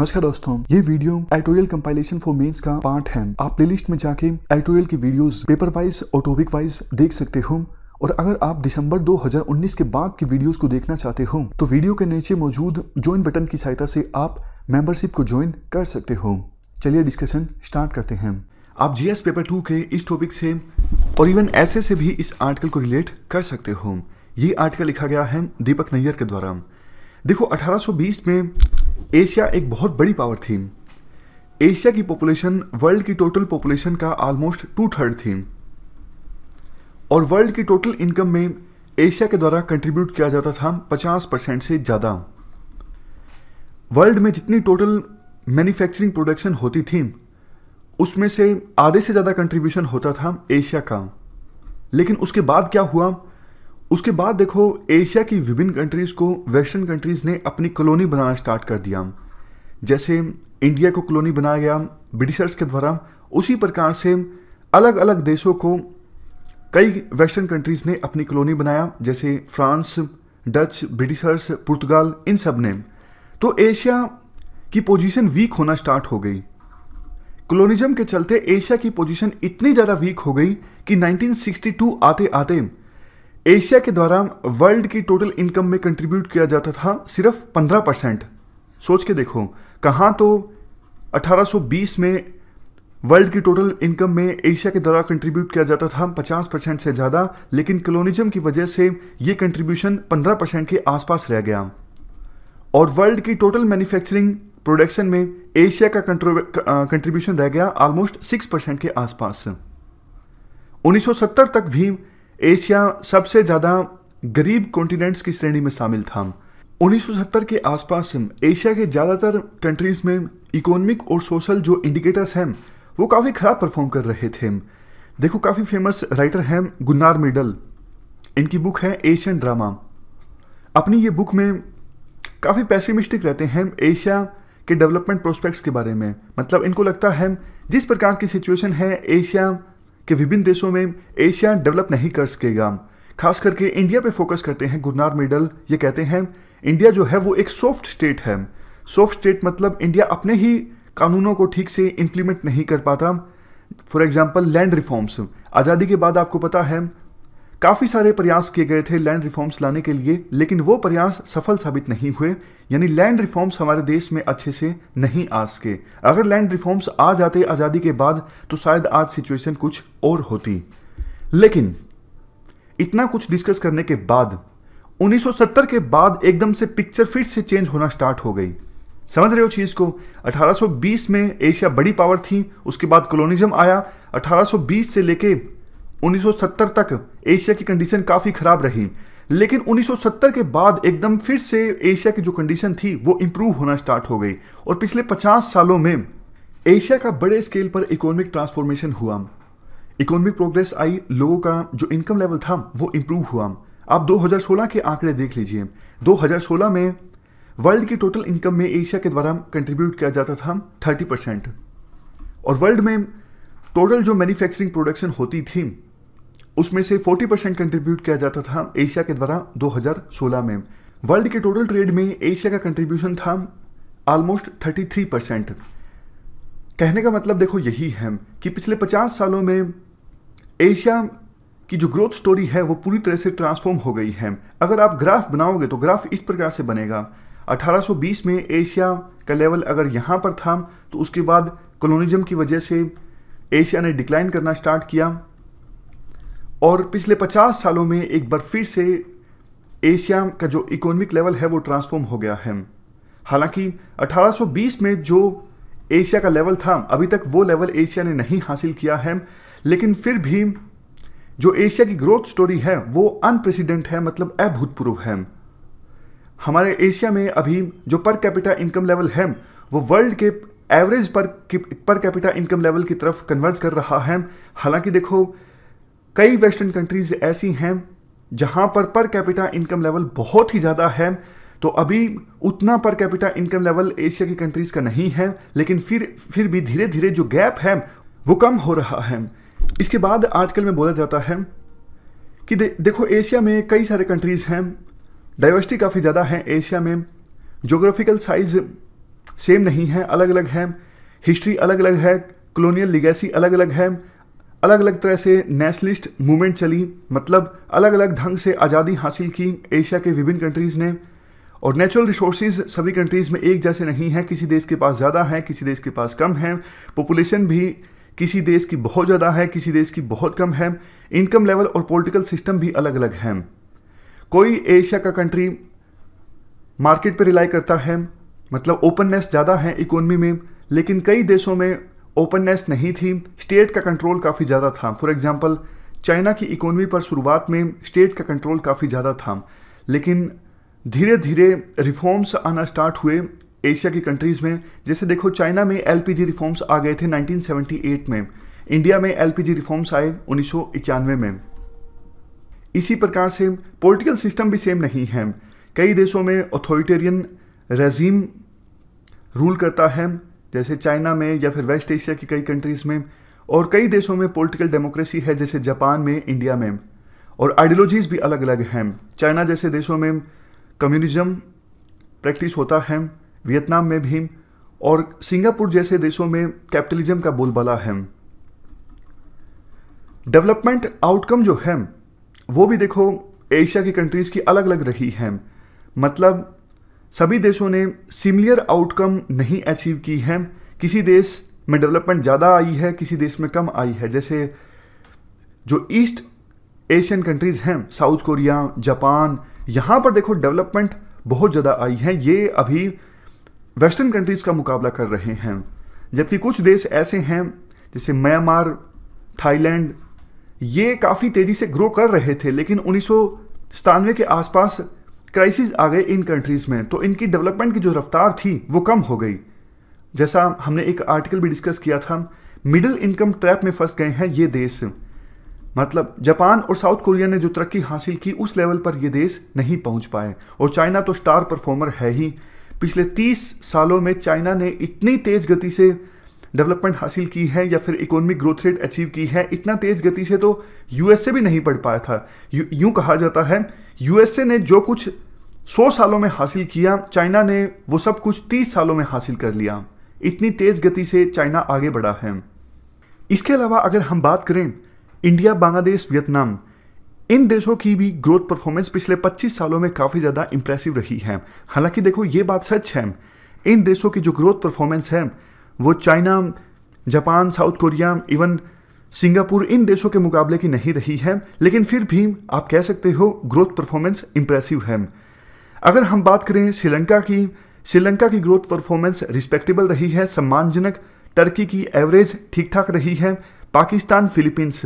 नमस्कार दोस्तों ये video editorial compilation for mains का पार्ट है आप प्लेलिस्ट में जाके एटोरियल की वीडियोस पेपर वाइज और टॉपिक वाइज देख सकते हो और अगर आप दिसंबर 2019 के बाद की वीडियोस को देखना चाहते हो तो वीडियो के नीचे मौजूद ज्वाइन बटन की सहायता से आप मेंबरशिप को ज्वाइन कर सकते हो चलिए डिस्कशन स्टार्ट करते हैं आप जी पेपर टू के इस टॉपिक से और इवन ऐसे से भी इस आर्टिकल को रिलेट कर सकते हो ये आर्टिकल लिखा गया है दीपक नैयर के द्वारा देखो 1820 में एशिया एक बहुत बड़ी पावर थी एशिया की पॉपुलेशन वर्ल्ड की टोटल पॉपुलेशन का ऑलमोस्ट टू थर्ड थी और वर्ल्ड की टोटल इनकम में एशिया के द्वारा कंट्रीब्यूट किया जाता था 50 परसेंट से ज़्यादा वर्ल्ड में जितनी टोटल मैन्युफैक्चरिंग प्रोडक्शन होती थी उसमें से आधे से ज़्यादा कंट्रीब्यूशन होता था एशिया का लेकिन उसके बाद क्या हुआ उसके बाद देखो एशिया की विभिन्न कंट्रीज़ को वेस्टर्न कंट्रीज़ ने अपनी कॉलोनी बनाना स्टार्ट कर दिया जैसे इंडिया को कॉलोनी बनाया गया ब्रिटिशर्स के द्वारा उसी प्रकार से अलग अलग देशों को कई वेस्टर्न कंट्रीज़ ने अपनी कॉलोनी बनाया जैसे फ्रांस डच ब्रिटिशर्स पुर्तगाल इन सब ने तो एशिया की पोजीशन वीक होना स्टार्ट हो गई कॉलोनिज्म के चलते एशिया की पोजीशन इतनी ज़्यादा वीक हो गई कि 1962 आते आते एशिया के दौरान वर्ल्ड की टोटल इनकम में कंट्रीब्यूट किया जाता था सिर्फ 15 परसेंट सोच के देखो कहाँ तो 1820 में वर्ल्ड की टोटल इनकम में एशिया के द्वारा कंट्रीब्यूट किया जाता था 50 परसेंट से ज़्यादा लेकिन कलोनिज्म की वजह से ये कंट्रीब्यूशन 15 परसेंट के आसपास रह गया और वर्ल्ड की टोटल मैन्युफैक्चरिंग प्रोडक्शन में एशिया का कंट्रीब्यूशन रह गया ऑलमोस्ट सिक्स परसेंट के आसपास 1970 तक भी एशिया सबसे ज़्यादा गरीब कॉन्टिनेंट्स की श्रेणी में शामिल था 1970 के आसपास एशिया के ज़्यादातर कंट्रीज़ में इकोनॉमिक और सोशल जो इंडिकेटर्स हैं वो काफ़ी ख़राब परफॉर्म कर रहे थे देखो काफ़ी फेमस राइटर हैं गुन्नार मेडल इनकी बुक है एशियन ड्रामा अपनी ये बुक में काफ़ी पैसिमिस्टिक रहते हैं एशिया के डेवलपमेंट प्रोस्पेक्ट्स के बारे में मतलब इनको लगता है जिस प्रकार की सिचुएशन है एशिया कि विभिन्न देशों में एशिया डेवलप नहीं कर सकेगा खास करके इंडिया पे फोकस करते हैं गुरनार मेडल ये कहते हैं इंडिया जो है वो एक सॉफ्ट स्टेट है सॉफ्ट स्टेट मतलब इंडिया अपने ही कानूनों को ठीक से इंप्लीमेंट नहीं कर पाता फॉर एग्जाम्पल लैंड रिफॉर्म्स आज़ादी के बाद आपको पता है काफ़ी सारे प्रयास किए गए थे लैंड रिफॉर्म्स लाने के लिए लेकिन वो प्रयास सफल साबित नहीं हुए यानी लैंड रिफॉर्म्स हमारे देश में अच्छे से नहीं आ सके अगर लैंड रिफॉर्म्स आ जाते आज़ादी के बाद तो शायद आज सिचुएशन कुछ और होती लेकिन इतना कुछ डिस्कस करने के बाद 1970 के बाद एकदम से पिक्चर फिर से चेंज होना स्टार्ट हो गई समझ रहे हो चीज़ को 1820 में एशिया बड़ी पावर थी उसके बाद कॉलोनिज्म आया 1820 से लेके 1970 तक एशिया की कंडीशन काफ़ी ख़राब रही लेकिन 1970 के बाद एकदम फिर से एशिया की जो कंडीशन थी वो इम्प्रूव होना स्टार्ट हो गई और पिछले 50 सालों में एशिया का बड़े स्केल पर इकोनॉमिक ट्रांसफॉर्मेशन हुआ इकोनॉमिक प्रोग्रेस आई लोगों का जो इनकम लेवल था वो इम्प्रूव हुआ आप 2016 के आंकड़े देख लीजिए 2016 में वर्ल्ड की टोटल इनकम में एशिया के द्वारा कंट्रीब्यूट किया जाता था 30 परसेंट और वर्ल्ड में टोटल जो मैन्युफैक्चरिंग प्रोडक्शन होती थी उसमें से 40 परसेंट कंट्रीब्यूट किया जाता था एशिया के द्वारा 2016 में वर्ल्ड के टोटल ट्रेड में एशिया का कंट्रीब्यूशन था ऑलमोस्ट 33 परसेंट कहने का मतलब देखो यही है कि पिछले 50 सालों में एशिया की जो ग्रोथ स्टोरी है वो पूरी तरह से ट्रांसफॉर्म हो गई है अगर आप ग्राफ बनाओगे तो ग्राफ इस प्रकार से बनेगा 1820 में एशिया का लेवल अगर यहाँ पर था तो उसके बाद कॉलोनिज्म की वजह से एशिया ने डिक्लाइन करना स्टार्ट किया और पिछले 50 सालों में एक बार फिर से एशिया का जो इकोनॉमिक लेवल है वो ट्रांसफॉर्म हो गया है हालांकि 1820 में जो एशिया का लेवल था अभी तक वो लेवल एशिया ने नहीं हासिल किया है लेकिन फिर भी जो एशिया की ग्रोथ स्टोरी है वो अनप्रेसिडेंट है मतलब अभूतपूर्व है हमारे एशिया में अभी जो पर कैपिटा इनकम लेवल है वो वर्ल्ड के एवरेज पर पर कैपिटा इनकम लेवल की तरफ कन्वर्ज कर रहा है हालांकि देखो कई वेस्टर्न कंट्रीज ऐसी हैं जहां पर पर कैपिटा इनकम लेवल बहुत ही ज़्यादा है तो अभी उतना per capita income level Asia की कंट्रीज़ का नहीं है लेकिन फिर फिर भी धीरे धीरे जो गैप है वो कम हो रहा है इसके बाद आर्टिकल में बोला जाता है कि दे, देखो एशिया में कई सारे कंट्रीज़ हैं डाइवर्सिटी काफ़ी ज़्यादा है एशिया में जोग्राफिकल साइज़ सेम नहीं है अलग अलग है हिस्ट्री अलग अलग है कॉलोनियल लिगेसी अलग अलग है अलग अलग तरह से नेशनलिस्ट मूवमेंट चली मतलब अलग अलग ढंग से आज़ादी हासिल की एशिया के विभिन्न कंट्रीज़ ने और नेचुरल रिसोर्सेज सभी कंट्रीज़ में एक जैसे नहीं हैं किसी देश के पास ज़्यादा है किसी देश के पास कम है पॉपुलेशन भी किसी देश की बहुत ज़्यादा है किसी देश की बहुत कम है इनकम लेवल और पॉलिटिकल सिस्टम भी अलग अलग हैं कोई एशिया का कंट्री मार्केट पर रिलाई करता है मतलब ओपननेस ज़्यादा है इकोनॉमी में लेकिन कई देशों में ओपननेस नहीं थी स्टेट का कंट्रोल काफ़ी ज़्यादा था फॉर एग्ज़ाम्पल चाइना की इकोनॉमी पर शुरुआत में स्टेट का कंट्रोल काफ़ी ज़्यादा था लेकिन धीरे धीरे रिफॉर्म्स आना स्टार्ट हुए एशिया की कंट्रीज़ में जैसे देखो चाइना में एल रिफॉर्म्स आ गए थे नाइनटीन में इंडिया में एल रिफॉर्म्स आए उन्नीस में इसी प्रकार से पॉलिटिकल सिस्टम भी सेम नहीं है कई देशों में अथॉरिटेरियन रेजीम रूल करता है जैसे चाइना में या फिर वेस्ट एशिया की कई कंट्रीज़ में और कई देशों में पॉलिटिकल डेमोक्रेसी है जैसे जापान में इंडिया में और आइडियोलॉजीज़ भी अलग अलग हैं चाइना जैसे देशों में कम्युनिज्म प्रैक्टिस होता है वियतनाम में भी और सिंगापुर जैसे देशों में कैपिटलिज्म का बोलबाला है डेवलपमेंट आउटकम जो है वो भी देखो एशिया की कंट्रीज़ की अलग अलग रही है मतलब सभी देशों ने सिमिलियर आउटकम नहीं अचीव की है किसी देश में डेवलपमेंट ज़्यादा आई है किसी देश में कम आई है जैसे जो ईस्ट एशियन कंट्रीज़ हैं साउथ कोरिया जापान यहाँ पर देखो डेवलपमेंट बहुत ज़्यादा आई है ये अभी वेस्टर्न कंट्रीज़ का मुकाबला कर रहे हैं जबकि कुछ देश ऐसे हैं जैसे म्यांमार थाईलैंड ये काफ़ी तेज़ी से ग्रो कर रहे थे लेकिन उन्नीस के आसपास क्राइसिस आ गए इन कंट्रीज़ में तो इनकी डेवलपमेंट की जो रफ्तार थी वो कम हो गई जैसा हमने एक आर्टिकल भी डिस्कस किया था मिडिल इनकम ट्रैप में फंस गए हैं ये देश मतलब जापान और साउथ कोरिया ने जो तरक्की हासिल की उस लेवल पर ये देश नहीं पहुंच पाए और चाइना तो स्टार परफॉर्मर है ही पिछले 30 सालों में चाइना ने इतनी तेज़ गति से डेवलपमेंट हासिल की है या फिर इकोनॉमिक ग्रोथ रेट अचीव की है इतना तेज गति से तो यूएसए भी नहीं पढ़ पाया था यूं कहा जाता है यूएसए ने जो कुछ सौ सालों में हासिल किया चाइना ने वो सब कुछ तीस सालों में हासिल कर लिया इतनी तेज गति से चाइना आगे बढ़ा है इसके अलावा अगर हम बात करें इंडिया बांग्लादेश वियतनाम इन देशों की भी ग्रोथ परफॉर्मेंस पिछले 25 सालों में काफ़ी ज़्यादा इंप्रेसिव रही है हालांकि देखो ये बात सच है इन देशों की जो ग्रोथ परफॉर्मेंस है वो China Japan south Korea even Singapore इन देशों के मुकाबले की नहीं रही है लेकिन फिर भी आप कह सकते हो ग्रोथ परफॉर्मेंस इंप्रेसिव है अगर हम बात करें श्रीलंका की श्रीलंका की ग्रोथ परफॉर्मेंस रिस्पेक्टेबल रही है सम्मानजनक टर्की की एवरेज ठीक ठाक रही है पाकिस्तान फिलीपींस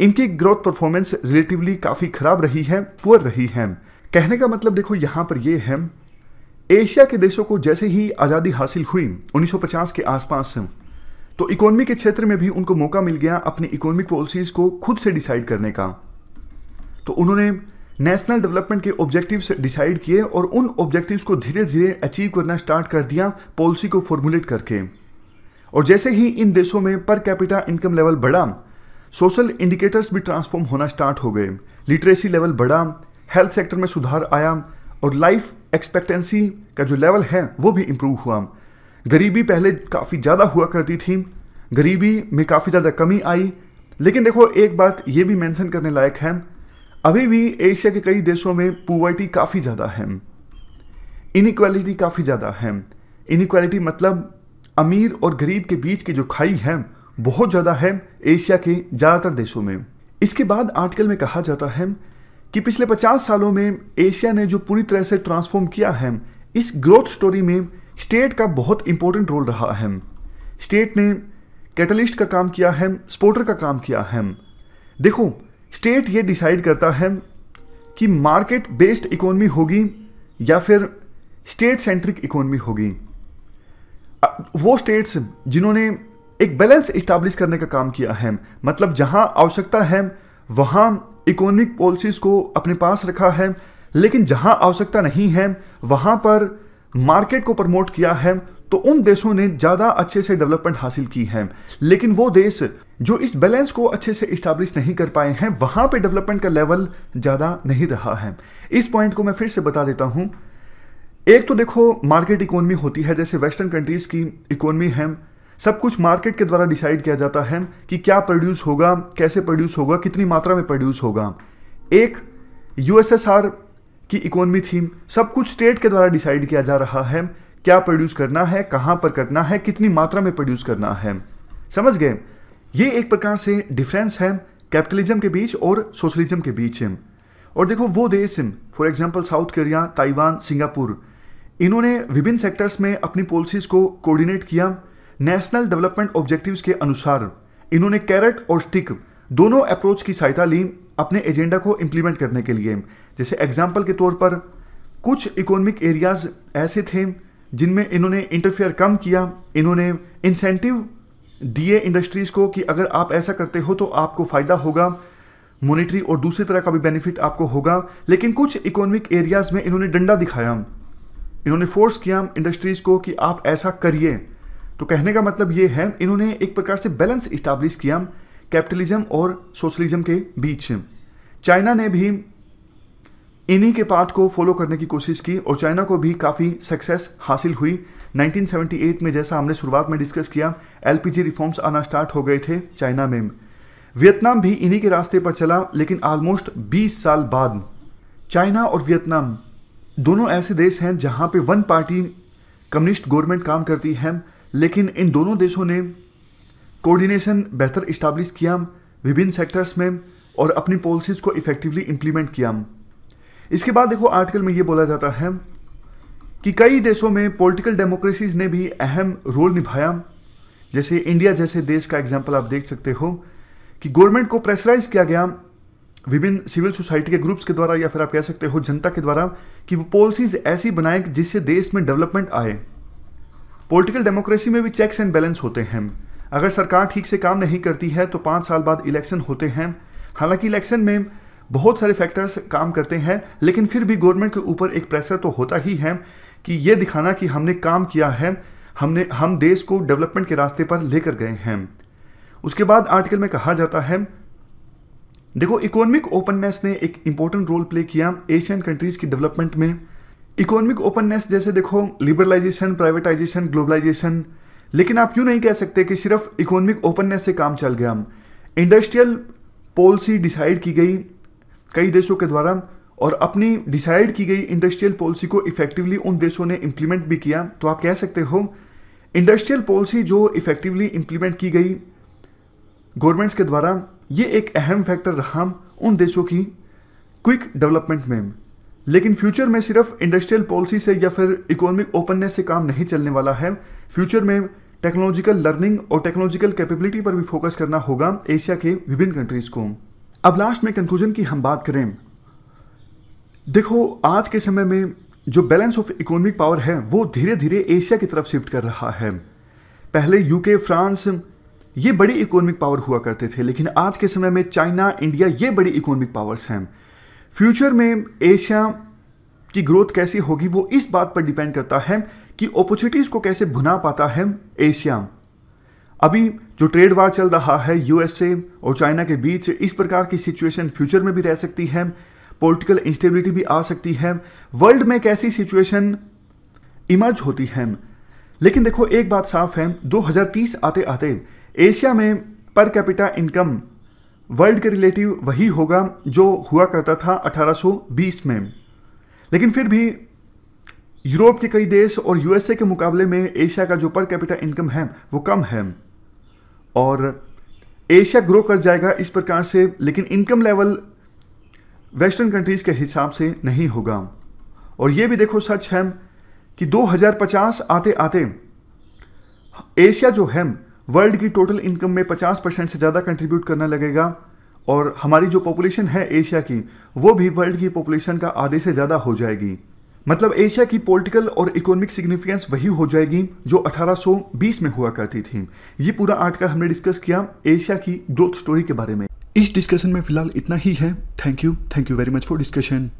इनकी ग्रोथ परफॉर्मेंस रिलेटिवली काफ़ी खराब रही है पुअर रही है कहने का मतलब देखो यहाँ पर यह है एशिया के देशों को जैसे ही आज़ादी हासिल हुई 1950 के आसपास तो इकोनॉमी के क्षेत्र में भी उनको मौका मिल गया अपनी इकोनॉमिक पॉलिसीज को खुद से डिसाइड करने का तो उन्होंने नेशनल डेवलपमेंट के ऑब्जेक्टिव्स डिसाइड किए और उन ऑब्जेक्टिव्स को धीरे धीरे अचीव करना स्टार्ट कर दिया पॉलिसी को फॉर्मुलेट करके और जैसे ही इन देशों में पर कैपिटा इनकम लेवल बढ़ा सोशल इंडिकेटर्स भी ट्रांसफॉर्म होना स्टार्ट हो गए लिटरेसी लेवल बढ़ा हेल्थ सेक्टर में सुधार आया और लाइफ एक्सपेक्टेंसी का जो लेवल है वो भी इम्प्रूव हुआ गरीबी पहले काफ़ी ज़्यादा हुआ करती थी गरीबी में काफ़ी ज़्यादा कमी आई लेकिन देखो एक बात ये भी मेंशन करने लायक है अभी भी एशिया के कई देशों में पुवर्टी काफ़ी ज़्यादा है इनक्वालिटी काफ़ी ज़्यादा है इनक्वालिटी मतलब अमीर और गरीब के बीच की जो खाई है बहुत ज़्यादा है एशिया के ज़्यादातर देशों में इसके बाद आर्टिकल में कहा जाता है कि पिछले 50 सालों में एशिया ने जो पूरी तरह से ट्रांसफॉर्म किया है इस ग्रोथ स्टोरी में स्टेट का बहुत इंपॉर्टेंट रोल रहा है स्टेट ने कैटलिस्ट का काम किया है स्पोर्टर का काम किया है देखो स्टेट ये डिसाइड करता है कि मार्केट बेस्ड इकोनॉमी होगी या फिर स्टेट सेंट्रिक इकोनॉमी होगी वो स्टेट्स जिन्होंने एक बैलेंस इस्टाब्लिश करने का काम किया है मतलब जहां आवश्यकता है वहां इकोनॉमिक पॉलिसीज़ को अपने पास रखा है लेकिन जहां आवश्यकता नहीं है वहां पर मार्केट को प्रमोट किया है तो उन देशों ने ज़्यादा अच्छे से डेवलपमेंट हासिल की है लेकिन वो देश जो इस बैलेंस को अच्छे से इस्टेब्लिश नहीं कर पाए हैं वहां पे डेवलपमेंट का लेवल ज़्यादा नहीं रहा है इस पॉइंट को मैं फिर से बता देता हूं एक तो देखो मार्केट इकोनॉमी होती है जैसे वेस्टर्न कंट्रीज़ की इकोनॉमी है सब कुछ मार्केट के द्वारा डिसाइड किया जाता है कि क्या प्रोड्यूस होगा कैसे प्रोड्यूस होगा कितनी मात्रा में प्रोड्यूस होगा एक यूएसएसआर की इकोनॉमी थी सब कुछ स्टेट के द्वारा डिसाइड किया जा रहा है क्या प्रोड्यूस करना है कहाँ पर करना है कितनी मात्रा में प्रोड्यूस करना है समझ गए ये एक प्रकार से डिफरेंस है कैपिटलिज्म के बीच और सोशलिज्म के बीच और देखो वो देश for example south Korea Taiwan Singapore इन्होंने विभिन्न सेक्टर्स में अपनी पॉलिसीज़ को कोऑर्डिनेट किया नेशनल डेवलपमेंट ऑब्जेक्टिव के अनुसार इन्होंने कैरेट और स्टिक दोनों अप्रोच की सहायता ली अपने एजेंडा को इम्प्लीमेंट करने के लिए जैसे एग्जाम्पल के तौर पर कुछ इकोनॉमिक एरियाज ऐसे थे जिनमें इन्होंने इंटरफेयर कम किया इन्होंने इंसेंटिव दिए इंडस्ट्रीज़ को कि अगर आप ऐसा करते हो तो आपको फ़ायदा होगा मोनिट्री और दूसरी तरह का भी बेनिफिट आपको होगा लेकिन कुछ इकोनॉमिक एरियाज़ में इन्होंने डंडा दिखाया इन्होंने फोर्स किया इंडस्ट्रीज़ को कि आप ऐसा करिए तो कहने का मतलब ये है इन्होंने एक प्रकार से बैलेंस इस्टाब्लिश किया कैपिटलिज्म और सोशलिज्म के बीच चाइना ने भी इन्हीं के पाथ को फॉलो करने की कोशिश की और चाइना को भी काफ़ी सक्सेस हासिल हुई 1978 में जैसा हमने शुरुआत में डिस्कस किया एलपीजी रिफॉर्म्स आना स्टार्ट हो गए थे चाइना में वियतनाम भी इन्हीं के रास्ते पर चला लेकिन ऑलमोस्ट 20 साल बाद चाइना और वियतनाम दोनों ऐसे देश हैं जहां पे वन पार्टी कम्युनिस्ट गवर्नमेंट काम करती है लेकिन इन दोनों देशों ने कोऑर्डिनेशन बेहतर इस्टाब्लिश किया विभिन्न सेक्टर्स में और अपनी पॉलिसीज़ को इफ़ेक्टिवली इम्प्लीमेंट किया इसके बाद देखो आर्टिकल में ये बोला जाता है कि कई देशों में पॉलिटिकल डेमोक्रेसीज़ ने भी अहम रोल निभाया जैसे इंडिया जैसे देश का एग्जाम्पल आप देख सकते हो कि गवर्नमेंट को प्रेशराइज किया गया विभिन्न सिविल सोसाइटी के ग्रुप्स के द्वारा या फिर आप कह सकते हो जनता के द्वारा कि वो पॉलिसीज़ ऐसी बनाएं जिससे देश में डेवलपमेंट आए पॉलिटिकल डेमोक्रेसी में भी चेक्स एंड बैलेंस होते हैं अगर सरकार ठीक से काम नहीं करती है तो पाँच साल बाद इलेक्शन होते हैं हालांकि इलेक्शन में बहुत सारे फैक्टर्स काम करते हैं लेकिन फिर भी गवर्नमेंट के ऊपर एक प्रेशर तो होता ही है कि ये दिखाना कि हमने काम किया है हमने हम देश को डेवलपमेंट के रास्ते पर लेकर गए हैं उसके बाद आर्टिकल में कहा जाता है देखो इकोनॉमिक ओपननेस ने एक इम्पोर्टेंट रोल प्ले किया एशियन कंट्रीज़ की डेवलपमेंट में इकोनॉमिक ओपननेस जैसे देखो लिबरलाइजेशन प्राइवेटाइजेशन ग्लोबलाइजेशन लेकिन आप क्यों नहीं कह सकते कि सिर्फ इकोनॉमिक ओपननेस से काम चल गया हम इंडस्ट्रियल पॉलिसी डिसाइड की गई कई देशों के द्वारा और अपनी डिसाइड की गई इंडस्ट्रियल पॉलिसी को इफेक्टिवली उन देशों ने इम्प्लीमेंट भी किया तो आप कह सकते हो इंडस्ट्रियल पॉलिसी जो इफेक्टिवली इम्प्लीमेंट की गई गवर्नमेंट्स के द्वारा ये एक अहम फैक्टर रहा उन देशों की क्विक डेवलपमेंट में लेकिन फ्यूचर में सिर्फ इंडस्ट्रियल पॉलिसी से या फिर इकोनॉमिक ओपननेस से काम नहीं चलने वाला है फ्यूचर में टेक्नोलॉजिकल लर्निंग और टेक्नोलॉजिकल कैपेबिलिटी पर भी फोकस करना होगा एशिया के विभिन्न कंट्रीज को अब लास्ट में कंक्लूजन की हम बात करें देखो आज के समय में जो बैलेंस ऑफ इकोनॉमिक पावर है वो धीरे धीरे एशिया की तरफ शिफ्ट कर रहा है पहले यूके फ्रांस ये बड़ी इकोनॉमिक पावर हुआ करते थे लेकिन आज के समय में चाइना इंडिया ये बड़ी इकोनॉमिक पावर्स हैं फ्यूचर में एशिया की ग्रोथ कैसी होगी वो इस बात पर डिपेंड करता है कि अपॉर्चुनिटीज़ को कैसे भुना पाता है एशिया अभी जो ट्रेड वार चल रहा है यूएसए और चाइना के बीच इस प्रकार की सिचुएशन फ्यूचर में भी रह सकती है पॉलिटिकल इंस्टेबिलिटी भी आ सकती है वर्ल्ड में कैसी सिचुएशन इमर्ज होती है लेकिन देखो एक बात साफ है 2030 आते आते एशिया में पर कैपिटा इनकम वर्ल्ड के रिलेटिव वही होगा जो हुआ करता था 1820 में लेकिन फिर भी यूरोप के कई देश और यूएसए के मुकाबले में एशिया का जो पर कैपिटा इनकम है वो कम है और एशिया ग्रो कर जाएगा इस प्रकार से लेकिन इनकम लेवल वेस्टर्न कंट्रीज़ के हिसाब से नहीं होगा और ये भी देखो सच है कि 2050 आते आते एशिया जो है वर्ल्ड की टोटल इनकम में 50 परसेंट से ज़्यादा कंट्रीब्यूट करना लगेगा और हमारी जो पॉपुलेशन है एशिया की वो भी वर्ल्ड की पॉपुलेशन का आधे से ज़्यादा हो जाएगी मतलब एशिया की पॉलिटिकल और इकोनॉमिक सिग्निफिकेंस वही हो जाएगी जो 1820 में हुआ करती थी ये पूरा आर्टिकल हमने डिस्कस किया एशिया की ग्रोथ स्टोरी के बारे में इस डिस्कशन में फिलहाल इतना ही है thank you thank you very much for discussion